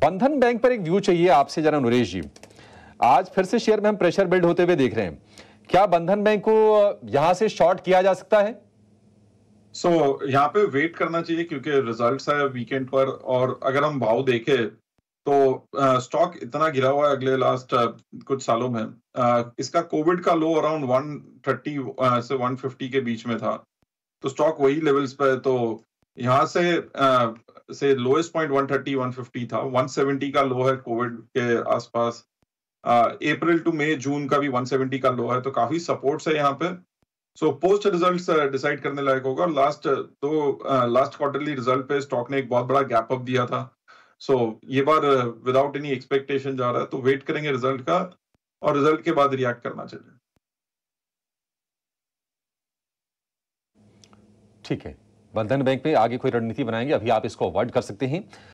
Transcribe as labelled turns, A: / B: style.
A: बंधन बैंक पर एक व्यू चाहिए आपसे जरा नरेश जी आज फिर से शेयर में हम प्रेशर बिल्ड होते
B: हुए देख रहे हैं क्या बंधन बैंक को यहां से शॉर्ट किया जा सकता है सो so, यहाँ पे वेट करना चाहिए क्योंकि रिजल्ट्स है वीकेंड पर और अगर हम भाव देखें तो स्टॉक इतना गिरा हुआ है अगले लास्ट कुछ सालों में आ, इसका कोविड का लो अराउंड 130 से 150 के बीच में था तो स्टॉक वही लेवल्स पे है तो यहाँ से से लोएस्ट पॉइंट 130 150 था 170 का लो है कोविड के आसपास अप्रैल टू मई जून का भी 170 का लो है तो काफी सपोर्ट्स है यहाँ पे सो पोस्ट रिजल्ट्स डिसाइड करने लायक होगा और लास्ट तो लास्ट क्वार्टरली रिजल्ट पे स्टॉक ने एक बहुत बड़ा गैप अप दिया था सो so, ये बार विदाउट एनी एक्सपेक्टेशन जा रहा है तो वेट करेंगे रिजल्ट का और रिजल्ट के बाद रिएक्ट करना चाहिए
C: ठीक है
D: बंधन बैंक में आगे कोई रणनीति बनाएंगे अभी आप इसको अवॉइड कर सकते हैं